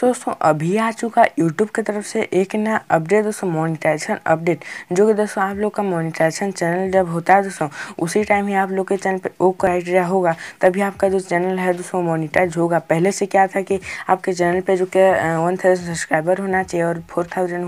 सो दोस्तों अभी आ चुका यूट्यूब की तरफ से एक नया अपडेट दोस्तों मोनिटाइजेशन अपडेट जो कि दोस्तों आप लोग का मोनिटाइजेशन चैनल जब होता है दोस्तों उसी टाइम ही आप लोग के चैनल पे वो क्राइटेरिया होगा तभी आपका जो चैनल है दोस्तों मोनिटाइज होगा पहले से क्या था कि आपके चैनल पे जो कि वन थाउजेंड सब्सक्राइबर होना चाहिए और फोर थाउजेंड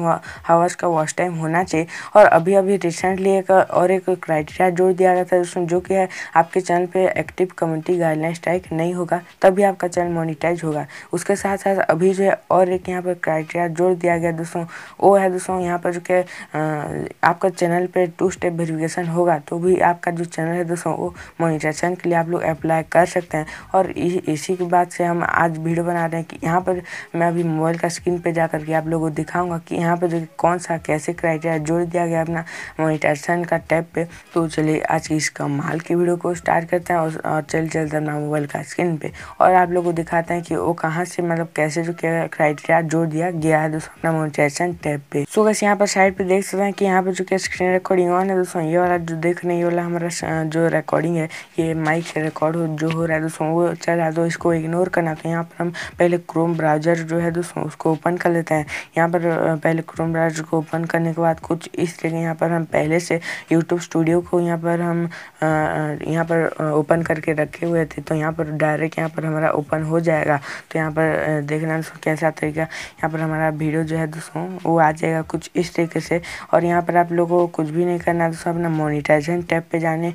हावर्स का वॉच टाइम होना चाहिए और अभी अभी रिसेंटली एक और एक क्राइटेरिया जोड़ दिया गया था दोस्तों जो कि है आपके चैनल पर एक्टिव कम्युनिटी गाइडलाइन स्ट्राइक नहीं होगा तभी आपका चैनल मोनिटाइज होगा उसके साथ साथ अभी चीज़ है और एक यहाँ पर क्राइटेरिया जोड़ दिया गया दोस्तों वो है दोस्तों यहाँ पर जो कि आपका चैनल पे टू स्टेप वेरिफिकेशन होगा तो भी आपका जो चैनल है दोस्तों वो मोनिटाइजेशन के लिए आप लोग अप्लाई कर सकते हैं और इसी के बाद से हम आज वीडियो बना रहे हैं कि यहाँ पर मैं अभी मोबाइल का स्क्रीन पर जा करके आप लोगों को दिखाऊँगा कि यहाँ पर जो कौन सा कैसे क्राइटेरिया जोड़ दिया गया अपना मोनिटाइजेशन का टैप पर तो चलिए आज की इस कमाल की वीडियो को स्टार्ट करते हैं और चल चलते अपना मोबाइल का स्क्रीन पर और आप लोग को दिखाते हैं कि वो कहाँ से मतलब कैसे जो क्राइटेरिया जोड़ दिया गया है दोस्तों अपना मोनिटाइजेशन टैब पे सो so, यहाँ पर साइड पे देख सकते हैं कि यहाँ पर जो कि स्क्रीन रिकॉर्डिंग ऑन है दोस्तों ये वाला जो देख रहे हैं ये वाला हमारा जो रिकॉर्डिंग है ये माइक से रिकॉर्ड जो हो रहा है दोस्तों वो चल रहा है तो इसको इग्नोर करना तो यहाँ पर हम पहले क्रोम ब्राउजर जो है दोस्तों उसको ओपन कर लेते हैं यहाँ पर पहले क्रोम ब्राउजर को ओपन करने के बाद कुछ इस तरह यहाँ पर हम पहले से यूट्यूब स्टूडियो को यहाँ पर हम यहाँ पर ओपन करके रखे हुए थे तो यहाँ पर डायरेक्ट यहाँ पर हमारा ओपन हो जाएगा तो यहाँ पर देखना कैसा तरीका यहाँ पर हमारा वीडियो जो है दोस्तों वो आ जाएगा कुछ इस तरीके से और यहाँ पर आप लोगों को कुछ भी नहीं करना है दोस्तों अपना मोनिटाइजेशन टैब पे जाने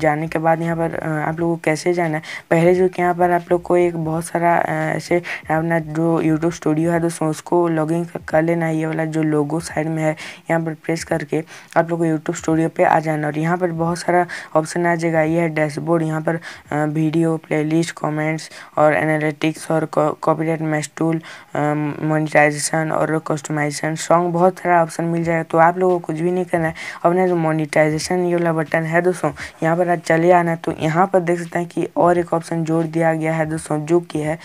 जाने के बाद यहाँ पर आप लोगों को कैसे जाना है पहले जो कि यहाँ पर आप लोग को एक बहुत सारा ऐसे अपना जो यूट्यूब स्टूडियो है दोस्तों उसको इन कर लेना है ये वाला जो लोगो साइड में है यहाँ पर प्रेस करके आप लोग को यूट्यूब स्टूडियो पर आ जाना और यहाँ पर बहुत सारा ऑप्शन आ जाएगा ये है डैशबोर्ड यहाँ पर वीडियो प्लेलिस्ट कमेंट्स और एनालिटिक्स और copyright match tool monetization um, और कस्टमाइजेशन सॉन्ग बहुत सारा ऑप्शन मिल जाएगा तो आप लोगों को कुछ भी नहीं करना है अपना जो मोनिटाइजेशन ये वाला बटन है दोस्तों यहाँ पर आप चले आना तो यहाँ पर देख सकते हैं कि और एक ऑप्शन जोड़ दिया गया है दोस्तों जो कि है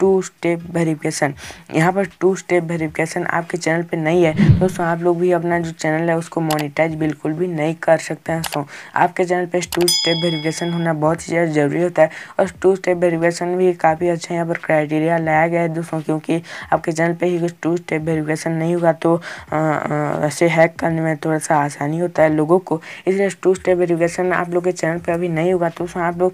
टू स्टेप वेरिफिकेशन यहाँ पर टू स्टेप वेरिफिकेशन आपके चैनल पे नहीं है दोस्तों आप लोग भी अपना जो चैनल है उसको मोनिटाइज बिल्कुल भी नहीं कर सकते हैं दोस्तों आपके चैनल पर टू स्टेप वेरिफिकेशन होना बहुत ही ज़्यादा ज़रूरी होता है और टू स्टेप वेरिफिकेशन भी काफ़ी अच्छा यहाँ पर क्राइटेरिया लाया गया है दोस्तों हूँ क्योंकि आपके चैनल पे ही कुछ टू स्टेप वेरिफिकेशन नहीं होगा तो ऐसे हैक करने में थोड़ा सा आसानी होता है लोगों को इसलिए टू स्टेप वेरिफिकेशन आप लोग के चैनल पर अभी नहीं होगा तो उसमें आप लोग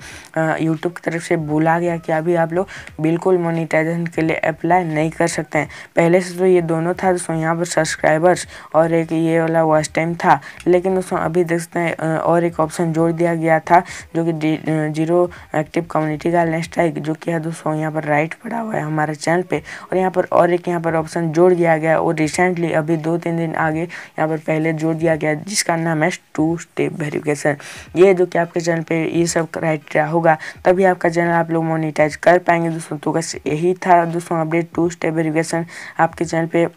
यूट्यूब की तरफ से बोला गया कि अभी आप लोग बिल्कुल मोनिटाइजेशन के लिए अप्लाई नहीं कर सकते हैं पहले से तो ये दोनों था दोस्तों यहाँ पर सब्सक्राइबर्स और एक ये वाला वॉच टाइम था लेकिन दोस्तों अभी देख सकते हैं और एक ऑप्शन जोड़ दिया गया था जो कि जीरो एक्टिव कम्युनिटी का नेक्स्ट जो कि है दोस्तों यहाँ पर राइट पड़ा हुआ है हमारे चैनल पर पे और यहाँ पर और एक यहाँ पर ऑप्शन जोड़ दिया गया और रिसेंटली अभी दो तीन दिन आगे यहाँ पर पहले जोड़ दिया गया जिसका नाम है टू स्टेप वेरिफिकेशन ये जो कि आपके चैनल पर ये सब क्राइटेरिया होगा तभी आपका चैनल आप लोग मोनिटाइज कर पाएंगे दोस्तों तो बस यही था दोस्तों अपडेट टू स्टेप वेरिफिकेशन आपके चैनल पर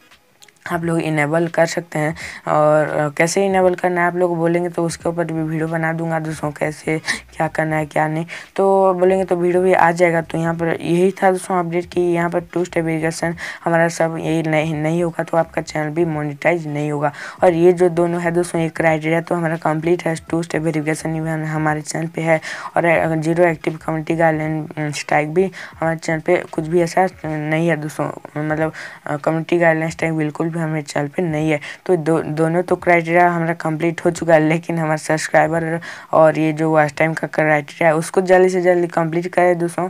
आप लोग इनेबल कर सकते हैं और कैसे इनेबल करना है आप लोग बोलेंगे तो उसके ऊपर भी वीडियो बना दूंगा दोस्तों कैसे क्या करना है क्या नहीं तो बोलेंगे तो वीडियो भी आ जाएगा तो यहाँ पर यही था दोस्तों अपडेट कि यहाँ पर टू स्टेप इरीगेशन हमारा सब यही नहीं नहीं होगा तो आपका चैनल भी मोनिटाइज नहीं होगा और ये जो दोनों है दोस्तों एक क्राइटेरिया तो हमारा कंप्लीट है टू स्टेप वेरिफिकेशन हमारे चैनल पर है और zero active community guideline strike भी हमारे चैनल पर कुछ भी ऐसा नहीं है दोस्तों मतलब कम्युनिटी गाइडलाइन स्ट्राइक बिल्कुल भी हमारे चैनल पर नहीं है तो दोनों तो क्राइटेरिया हमारा कंप्लीट हो चुका है लेकिन हमारे सब्सक्राइबर और ये जो वास्ट टाइम का का क्राइटेरिया है उसको जल्दी से जल्दी कंप्लीट करें दोस्तों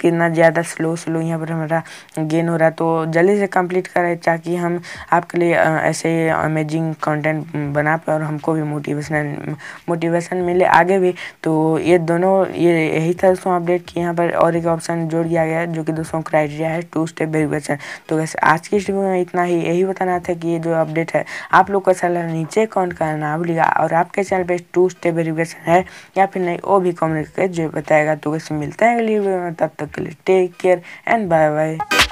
कितना ज़्यादा स्लो स्लो यहाँ पर हमारा गेन हो रहा है तो जल्दी से कंप्लीट करें ताकि हम आपके लिए ऐसे अमेजिंग कंटेंट बना पाए और हमको भी मोटिवेशन मोटिवेशन मिले आगे भी तो ये दोनों ये यही था दोस्तों अपडेट कि यहाँ पर और एक ऑप्शन जोड़ दिया गया जो कि दोस्तों क्राइटेरिया है टू स्टेप वेरिफिकेशन तो वैसे आज की स्टेप में इतना ही यही बताना था कि ये जो अपडेट है आप लोग को सला नीचे कौन करना भूलिएगा और आपके चैनल पर टू स्टेप वेरिफिकेशन है या फिर नहीं वो भी करके जो बताएगा तो कैसे मिलता है अगली वीडियो में तब तक के लिए take care and bye bye